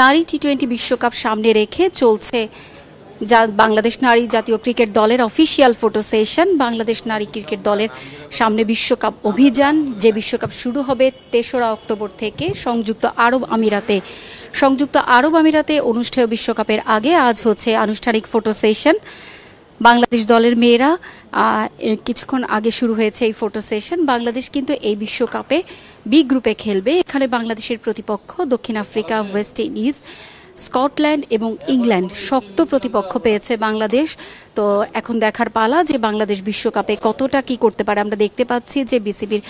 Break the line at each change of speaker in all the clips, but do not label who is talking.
নারী T twenty বিশ্বকাপ সামনে রেখে চলছে যা বাংলাদেশ নারী জাতীয় ক্রিকেট দলের অফিসিয়াল ফটো সেশন বাংলাদেশ নারী ক্রিকেট দলের সামনে বিশ্বকাপ অভিযান যে বিশ্বকাপ শুরু হবে তেসরা অক্টোবর থেকে সংযুক্ত আরব আমিরাতে সংযুক্ত আরব আমিরাতে অনুষ্ঠেয় বিশ্বকাপের আগে আজ হচ্ছে আনুষ্ঠানিক ফটো সেশন বাংলাদেশ দলের মেয়েরা কিছুক্ষণ আগে শুরু হয়েছে এই ফটো সেশন বাংলাদেশ কিন্তু এই বিশ্বকাপে বি গ্রুপে খেলবে এখানে বাংলাদেশের প্রতিপক্ষ দক্ষিণ আফ্রিকা ওয়েস্ট ইন্ডিজ স্কটল্যান্ড এবং ইংল্যান্ড শক্ত প্রতিপক্ষ পেয়েছে বাংলাদেশ তো এখন দেখার পালা যে বাংলাদেশ বিশ্বকাপে কতটা কি করতে পারে আমরা দেখতে পাচ্ছি যে বিসিবির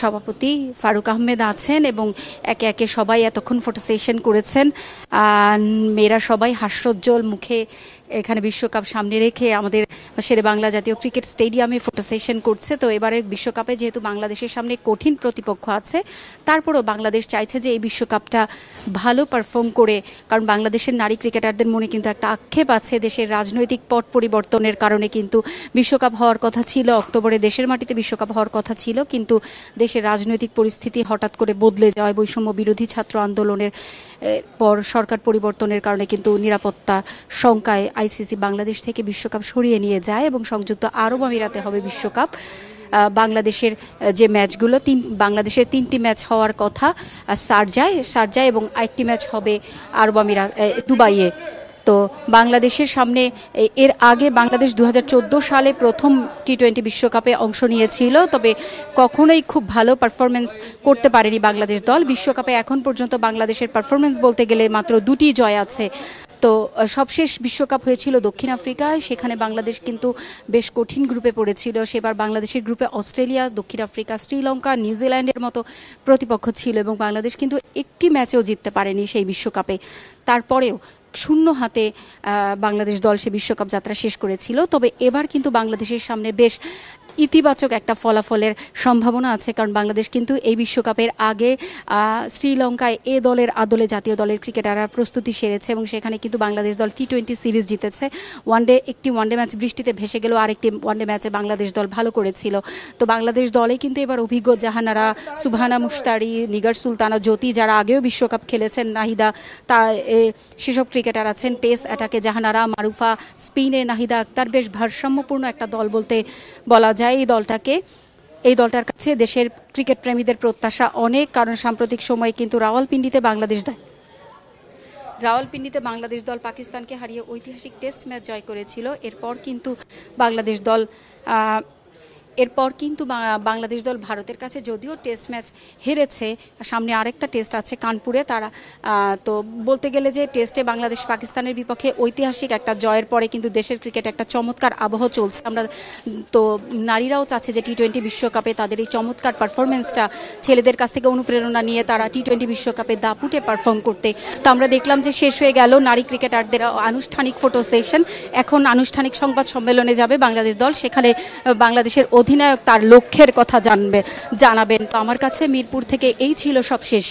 সভাপতি ফারুক আহমেদ আছেন এবং একে একে সবাই এতক্ষণ ফটো সেশন করেছেন মেয়েরা সবাই হাস্যোজ্জ্বল মুখে এখানে বিশ্বকাপ সামনে রেখে আমাদের শেরে বাংলা জাতীয় ক্রিকেট স্টেডিয়ামে ফটো সেশন করছে তো এবারের বিশ্বকাপে যেহেতু বাংলাদেশের সামনে কঠিন প্রতিপক্ষ আছে তারপরও বাংলাদেশ চাইছে যে এই বিশ্বকাপটা ভালো পারফর্ম করে কারণ বাংলাদেশের নারী ক্রিকেটারদের মনে কিন্তু একটা আক্ষেপ আছে দেশের রাজনৈতিক পট পরিবর্তনের কারণে কিন্তু বিশ্বকাপ হওয়ার কথা ছিল অক্টোবরে দেশের মাটিতে বিশ্বকাপ হওয়ার কথা ছিল কিন্তু দেশের রাজনৈতিক পরিস্থিতি হঠাৎ করে বদলে যাওয়া বৈষম্য বিরোধী ছাত্র আন্দোলনের পর সরকার পরিবর্তনের কারণে কিন্তু নিরাপত্তা শঙ্কায় আইসিসি বাংলাদেশ থেকে বিশ্বকাপ সরিয়ে নিয়ে যায় যায় এবং সংযুক্ত আরব আমিরাতে হবে বিশ্বকাপ বাংলাদেশের যে ম্যাচগুলো তিন বাংলাদেশের তিনটি ম্যাচ হওয়ার কথা সারজায় সারজায় এবং একটি ম্যাচ হবে আরব আমিরা দুবাইয়ে তো বাংলাদেশের সামনে এর আগে বাংলাদেশ দু সালে প্রথম টি টোয়েন্টি বিশ্বকাপে অংশ নিয়েছিল তবে কখনোই খুব ভালো পারফরমেন্স করতে পারেনি বাংলাদেশ দল বিশ্বকাপে এখন পর্যন্ত বাংলাদেশের পারফরমেন্স বলতে গেলে মাত্র দুটি জয় আছে তো সবশেষ বিশ্বকাপ হয়েছিল দক্ষিণ আফ্রিকায় সেখানে বাংলাদেশ কিন্তু বেশ কঠিন গ্রুপে পড়েছিল সেবার বাংলাদেশের গ্রুপে অস্ট্রেলিয়া দক্ষিণ আফ্রিকা শ্রীলঙ্কা নিউজিল্যান্ডের মতো প্রতিপক্ষ ছিল এবং বাংলাদেশ কিন্তু একটি ম্যাচেও জিততে পারেনি সেই বিশ্বকাপে তারপরেও শূন্য হাতে বাংলাদেশ দল সে বিশ্বকাপ যাত্রা শেষ করেছিল তবে এবার কিন্তু বাংলাদেশের সামনে বেশ ইতিবাচক একটা ফলাফলের সম্ভাবনা আছে কারণ বাংলাদেশ কিন্তু এই বিশ্বকাপের আগে শ্রীলঙ্কায় এ দলের আদলে জাতীয় দলের ক্রিকেটাররা প্রস্তুতি সেরেছে এবং সেখানে কিন্তু বাংলাদেশ দল টি টোয়েন্টি সিরিজ জিতেছে ওয়ানডে একটি ওয়ানডে ম্যাচ বৃষ্টিতে ভেসে গেল আরেকটি ওয়ানডে ম্যাচে বাংলাদেশ দল ভালো করেছিল তো বাংলাদেশ দলে কিন্তু এবার অভিজ্ঞ জাহানারা সুবহানা মুস্তারি নিগার সুলতানা জ্যোতি যারা আগেও বিশ্বকাপ খেলেছেন নাহিদা তা সেসব ক্রিকেটার আছেন পেস অ্যাটাকে জাহানারা মারুফা স্পিনে নাহিদা আক্তার বেশ ভারসাম্যপূর্ণ একটা দল বলতে বলা যায় জায়গায় এই দলটাকে এই দলটার কাছে দেশের ক্রিকেট প্রেমীদের প্রত্যাশা অনেক কারণ সাম্প্রতিক সময়ে কিন্তু রাওয়ালপিন্ডিতে বাংলাদেশ দল রাওয়ালপিন্ডিতে বাংলাদেশ দল পাকিস্তানকে হারিয়ে ঐতিহাসিক টেস্ট ম্যাচ জয় করেছিল এরপর কিন্তু বাংলাদেশ দল এরপর কিন্তু বাংলাদেশ দল ভারতের কাছে যদিও টেস্ট ম্যাচ হেরেছে সামনে আরেকটা টেস্ট আছে কানপুরে তারা তো বলতে গেলে যে টেস্টে বাংলাদেশ পাকিস্তানের বিপক্ষে ঐতিহাসিক একটা জয়ের পরে কিন্তু দেশের ক্রিকেট একটা চমৎকার আবহ চলছে আমরা তো নারীরাও চাচ্ছে যে টি টোয়েন্টি বিশ্বকাপে তাদের এই চমৎকার পারফরমেন্সটা ছেলেদের কাছ থেকে অনুপ্রেরণা নিয়ে তারা টি টোয়েন্টি বিশ্বকাপে দাপুটে পারফর্ম করতে তো আমরা দেখলাম যে শেষ হয়ে গেল নারী ক্রিকেটারদের আনুষ্ঠানিক ফটো সেশন এখন আনুষ্ঠানিক সংবাদ সম্মেলনে যাবে বাংলাদেশ দল সেখানে বাংলাদেশের অধিনায়ক তার লক্ষ্যের কথা জানবে জানাবেন তো আমার কাছে মিরপুর থেকে এই ছিল সব শেষ